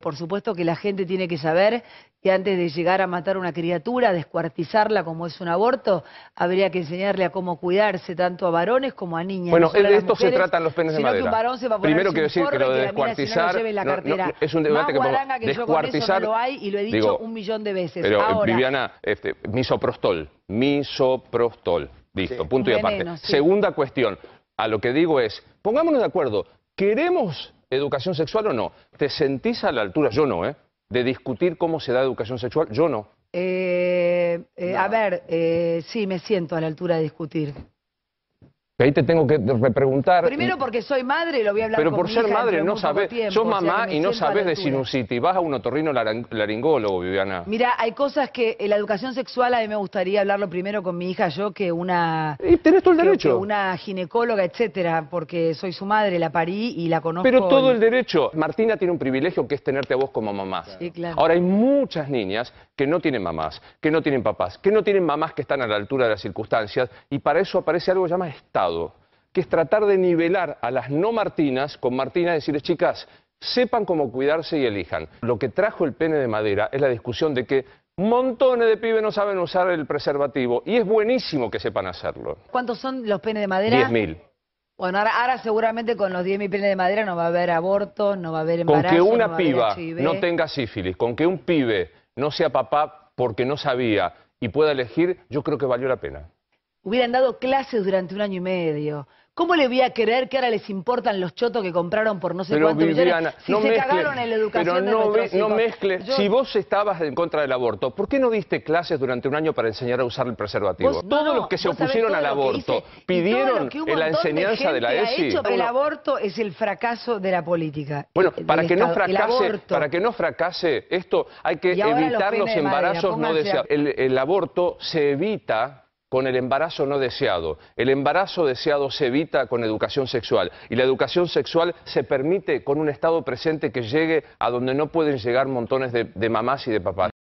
Por supuesto que la gente tiene que saber que antes de llegar a matar a una criatura, descuartizarla como es un aborto, habría que enseñarle a cómo cuidarse tanto a varones como a niñas. Bueno, de esto se tratan los penes de madera. Que Primero quiero decir que lo de descuartizar no es un debate que, que descuartizar yo con eso lo hay y lo he dicho un millón de veces. Pero eh, Viviana, este, misoprostol, misoprostol, listo, punto y aparte. Segunda cuestión, a lo que digo es, pongámonos de acuerdo, queremos educación sexual o no? ¿Te sentís a la altura? Yo no, ¿eh? De discutir cómo se da educación sexual, yo no. Eh, eh A ver, eh, sí, me siento a la altura de discutir. Ahí te tengo que repreguntar. Primero porque soy madre y lo voy a hablar Pero por ser madre no sabes, sos mamá y no sabes de sinusitis. Vas a un otorrino laringólogo, Viviana. Mira, hay cosas que eh, la educación sexual a mí me gustaría hablarlo primero con mi hija yo que una... Y tenés todo el derecho. una ginecóloga, etcétera, porque soy su madre, la parí y la conozco. Pero todo el derecho. Martina tiene un privilegio que es tenerte a vos como mamá. Sí, claro. Ahora hay muchas niñas que no tienen mamás, que no tienen papás, que no tienen mamás que están a la altura de las circunstancias y para eso aparece algo llamado Estado que es tratar de nivelar a las no Martinas con Martinas, decirles, chicas, sepan cómo cuidarse y elijan. Lo que trajo el pene de madera es la discusión de que montones de pibes no saben usar el preservativo y es buenísimo que sepan hacerlo. ¿Cuántos son los penes de madera? 10.000. Bueno, ahora, seguramente con los 10.000 penes de madera no va a haber aborto, no va a haber embarazo. Con que una piba no tenga sífilis, con que un pibe no sea papá porque no sabía y pueda elegir, yo creo que valió la pena hubieran dado clases durante un año y medio. ¿Cómo le voy a creer que ahora les importan los chotos que compraron por no sé cuántos si se cagaron en la educación pero no, me, no Si vos estabas en contra del aborto, ¿por qué no diste clases durante un año para enseñar a usar el preservativo? todos los que se opusieron al aborto pidieron la enseñanza de, la ESI. el aborto es el fracaso de la política. Eh, bueno, para, que no fracase, para que no fracase esto, hay que evitar los, embarazos no deseados. el aborto se evita con el embarazo no deseado. El embarazo deseado se evita con educación sexual y la educación sexual se permite con un Estado presente que llegue a donde no pueden llegar montones de, de mamás y de papás.